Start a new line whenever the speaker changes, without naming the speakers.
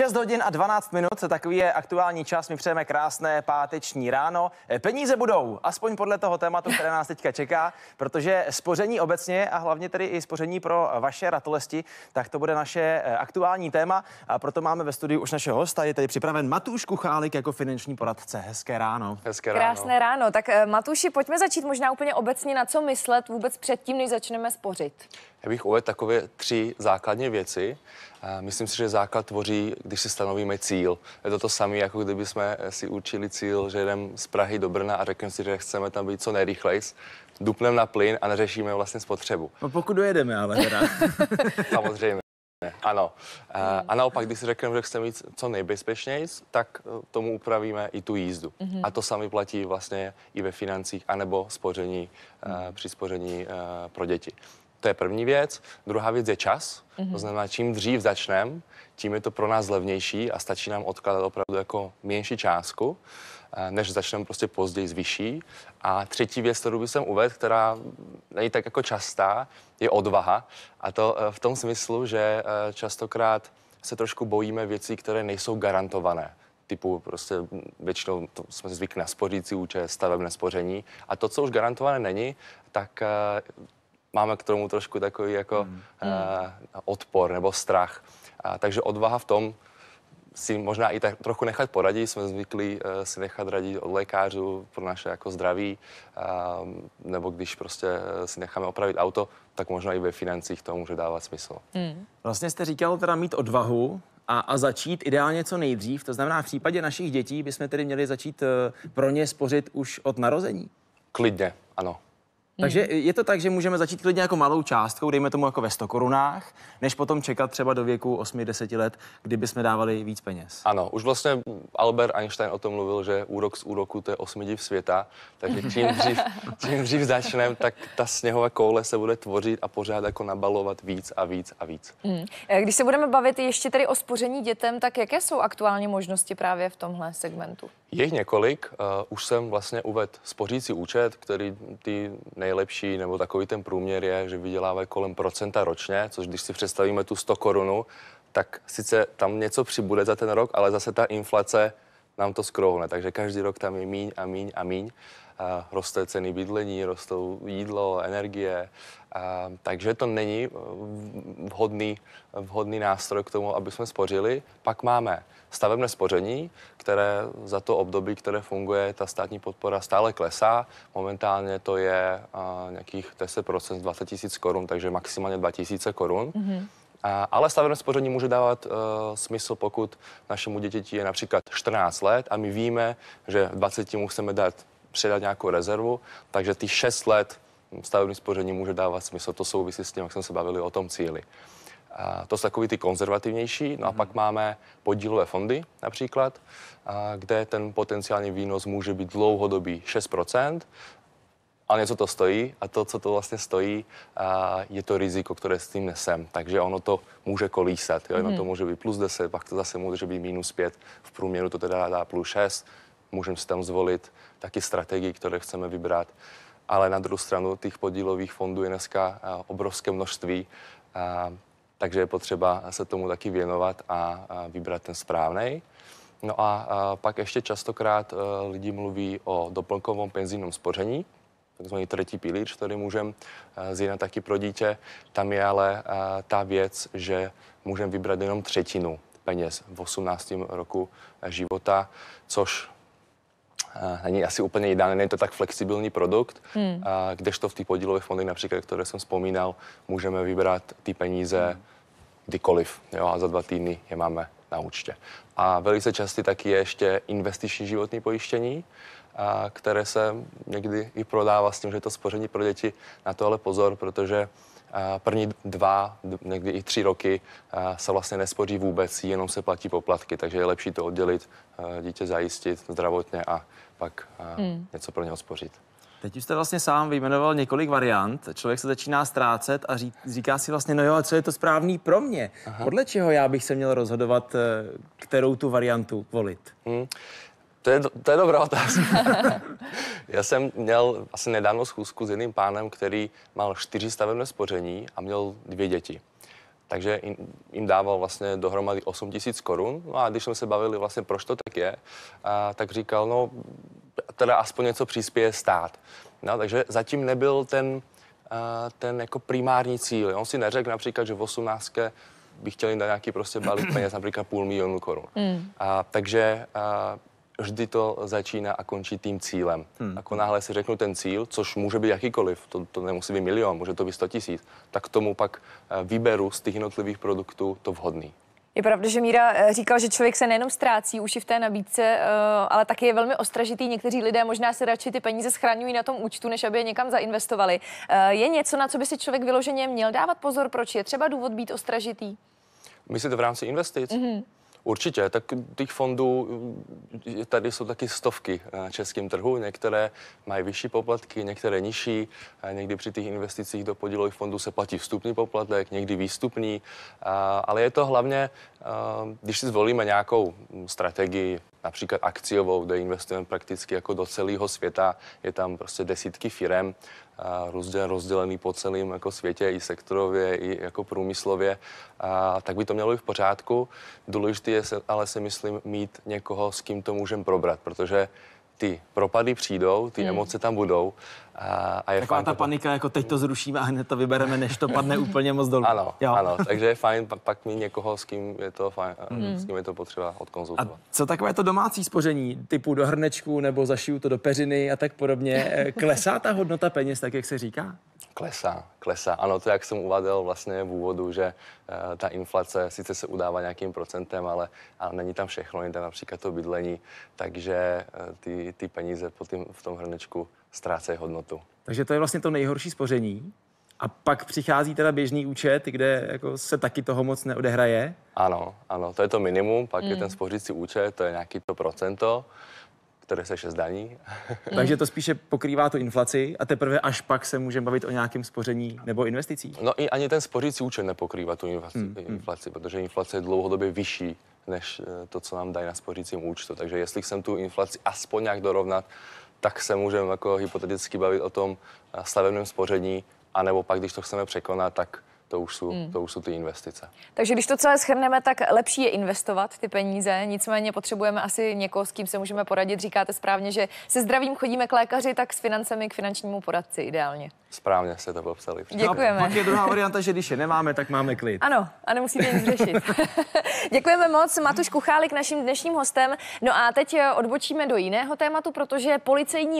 6 hodin a 12 minut, takový je aktuální čas. My přejeme krásné páteční ráno. Eh, peníze budou, aspoň podle toho tématu, které nás teďka čeká, protože spoření obecně a hlavně tedy i spoření pro vaše ratolesti, tak to bude naše eh, aktuální téma. A proto máme ve studiu už našeho hosta, je tady připraven Matuš Kuchálik jako finanční poradce. Hezké ráno. Hezké ráno. Krásné
ráno. Tak eh, Matuši, pojďme začít možná úplně obecně, na co myslet vůbec předtím, než začneme spořit.
Já
bych uvedl takové tři základní věci. Myslím si, že základ tvoří když si stanovíme cíl. Je to to samé, jako kdyby jsme si určili cíl, že jdem z Prahy do Brna a řekneme si, že chceme tam být co nejrychlejš, dupneme na plyn a neřešíme vlastně spotřebu.
No pokud dojedeme, ale teda.
Samozřejmě. Ano. Eh, a naopak, když si řekneme, že chceme jít co nejbezpečněji, tak eh, tomu upravíme i tu jízdu. Mm-hmm. A to sami platí vlastně i ve financích, anebo spoření, mm-hmm. při spoření pro děti. To je první věc. Druhá věc je čas. Mm-hmm. To mhm. znamená, čím dřív začneme, tím je to pro nás levnější a stačí nám odkládat opravdu jako menší částku, eh, než začneme prostě později s vyšší. A třetí věc, kterou bych uvedl, která není tak jako častá, je odvaha. A to eh, v tom smyslu, že eh, častokrát se trošku bojíme věcí, které nejsou garantované typu prostě většinou to jsme zvykli na spořící účet, stavebné spoření. A to, co už garantované není, tak máme k tomu trošku takový jako hmm. uh, odpor nebo strach. Uh, takže odvaha v tom si možná i tak trochu nechat poradit. Jsme zvyklí uh, si nechat radit od lékařů pro naše jako zdraví, uh, nebo když prostě eh, si necháme opravit auto, tak možná i ve financích to může dávat smysl.
Hmm. Vlastně jste říkal teda mít odvahu, a, a začít ideálně co nejdřív. To znamená, v případě našich dětí bychom tedy měli začít pro ně spořit už od narození. Klidně, ano. Takže je to tak, že můžeme začít klidně jako malou částkou, dejme tomu jako ve 100 korunách, než potom čekat třeba do věku 8-10 let, kdyby jsme dávali víc peněz. Ano,
už vlastně Albert Einstein o tom mluvil, že úrok z úroku to je osmidiv světa, takže čím dřív, čím dřív začneme, tak ta sněhová koule se bude tvořit a pořád jako nabalovat víc a víc a víc.
Hmm. E, když se budeme bavit ještě tedy o spoření dětem, tak jaké jsou aktuální možnosti právě v tomhle segmentu?
Je jich několik. Uh, už jsem vlastně uvedl spořící účet, který ty nejlepší nebo takový ten průměr je, že vydělávají kolem procenta ročně, což když si představíme tu 100 korunu, tak sice tam něco přibude za ten rok, ale zase ta inflace nám to skrouhne. Takže každý rok tam je míň a míň a míň roste ceny bydlení, rostou jídlo, energie, a, takže to není eh, vhodný, vhodný nástroj k tomu, aby jsme spořili. Pak máme stavebné spoření, které za to období, které funguje, ta státní podpora stále klesá. Momentálně to je a, eh, nějakých 10%, 20 tisíc korun, takže maximálně 2 tisíce korun. Mm-hmm. ale stavebné spoření může dávat uh, smysl, pokud našemu dítěti je například 14 let a my víme, že 20 musíme dát přidat nějakou rezervu, takže ty 6 let stavební spoření může dávat smysl. To souvisí s tím, jak jsme se bavili o tom cíli. A to jsou takový ty konzervativnější. No a mhm. pak máme podílové fondy například, kde ten potenciální výnos může být dlouhodobý 6%, a něco to stojí a to, co to vlastně stojí, je to riziko, které s tím nesem. Takže ono to může kolísat. Jo? Ono Na to mhm. může být plus 10, pak to zase může být minus 5. V průměru to teda dá plus 6 můžeme si tam zvolit taky strategii, které chceme vybrat. Ale na druhou stranu těch podílových fondů je dneska eh, obrovské množství, a, eh, takže je potřeba se tomu taky věnovat a, a vybrat ten správný. No a, a eh, pak ještě častokrát lidi mluví o doplňkovém penzijním spoření, takzvaný třetí pilíř, který můžeme zjednat taky pro dítě. Tam je ale ta věc, že můžeme vybrat jenom třetinu peněz v 18. roku života, což není asi úplně ideální, není to tak flexibilní produkt, hmm. a kdežto v té podílové fondy například, které jsem vzpomínal, můžeme vybrat ty peníze kdykoliv jo, a za dva týdny je máme na účtě. A velice často taky je ještě investiční životní pojištění, a které se někdy i prodává s tím, že je to spoření pro děti. Na to ale pozor, protože první dva, někdy i tři roky se vlastně nespoří vůbec, jenom se platí poplatky, takže je lepší to oddělit, dítě zajistit zdravotně a pak hmm. něco pro něho spořit.
Teď už jste vlastně sám vyjmenoval několik variant. Člověk se začíná ztrácet a říká si vlastně, no jo, a co je to správný pro mě? Aha. Podle čeho já bych se měl rozhodovat, eh, kterou tu variantu volit? Hmm. To je, to je dobrá otázka. Já jsem měl asi
nedávno schůzku s jedným pánem, který mal čtyři stavebné spoření a měl dvě děti. Takže jim, jim dával vlastně dohromady 8 tisíc korun. No a když jsme se bavili vlastně, proč to tak je, a, tak říkal, no, teda aspoň něco přispěje stát. No, takže zatím nebyl ten, a, ten jako primární cíl. On si neřekl například, že v 18 chtěl jim dát nějaký prostě balík peněz, například půl milionu korun. Mm. A, takže a, vždy to začíná a končí tím cílem. Hmm. Ako náhle si řeknu ten cíl, což může být jakýkoliv, to, to nemusí být milion, může to být 100 tisíc, tak tomu pak eh, vyberu z těch jednotlivých produktů to vhodný.
Je pravda, že Míra eh, říkal, že člověk se nejenom ztrácí i v té nabídce, eh, ale taky je velmi ostražitý. Někteří lidé možná si radši ty peníze schraňují na tom účtu, než aby je někam zainvestovali. Je něco, na co by si člověk vyloženě měl dávat pozor? Proč je třeba důvod být ostražitý?
Myslíte v rámci investic? Mm-hmm. Určitě, tak těch fondů eh, tady jsou taky stovky eh, na českém trhu. Některé mají vyšší poplatky, některé nižší. Někdy při těch investicích do podílových fondů se platí vstupní poplatek, někdy výstupní. Ale je to hlavně, eh, když si zvolíme nějakou strategii, například akciovou, kde investujeme prakticky jako do celého světa. Je tam prostě desítky firem, různě rozdělený po celém jako světě, i sektorově, i jako průmyslově, a, tak by to mělo být v pořádku. Důležité je se, ale si myslím mít někoho, s kým to můžeme probrat, protože ty propady přijdou, ty hmm. emoce tam budou. A,
a je Taková fajn ta to... panika, jako teď to zrušíme a hned to vybereme, než to padne úplně moc dolů. Ano, jo. ano, takže je fajn pak, pak mít
někoho, s kým je to, fajn, hmm. s kým je to potřeba odkonzultovat. A
co takové to domácí spoření, typu do hrnečku nebo zašiju to do peřiny a tak podobně, klesá ta hodnota peněz, tak jak se říká? klesá,
klesá. Ano, to, jak jsem uváděl vlastně v úvodu, že eh, ta inflace sice se udává nějakým procentem, ale, ale není tam všechno, není tam například to bydlení, takže eh, ty, ty peníze po tým, v tom hrnečku ztrácejí hodnotu.
Takže to je vlastně to nejhorší spoření. A pak přichází teda běžný účet, kde jako se taky toho moc neodehraje.
Ano, ano, to je to minimum, pak mm. je ten spořící účet, to je nějaký to procento které se Takže to
spíše pokrývá tu inflaci a teprve až pak se můžeme bavit o nějakém spoření nebo investicích.
No i ani ten spořící účet nepokrývá tu inflaci, mm, hmm. inflaci protože inflace je dlouhodobě vyšší než eh, to, co nám dají na spořícím účtu. Takže jestli chcem tu inflaci aspoň nějak dorovnat, tak se můžeme jako hypoteticky bavit o tom eh, stavebném spoření, anebo pak, když to chceme překonat, tak to už jsou, hmm. to už jsou ty investice.
Takže když to celé schrneme, tak lepší je investovat ty peníze, nicméně potřebujeme asi někoho, s kým se můžeme poradit. Říkáte správně, že se zdravím chodíme k lékaři, tak s financemi k finančnímu poradci ideálně.
Správně se to popsali. Děkujeme. pak je druhá varianta, že když je nemáme, tak máme klid.
Ano, a nemusíte nic řešit. Děkujeme moc. Matuš Kuchálik naším dnešním hostem. No a teď odbočíme do jiného tématu, protože policejní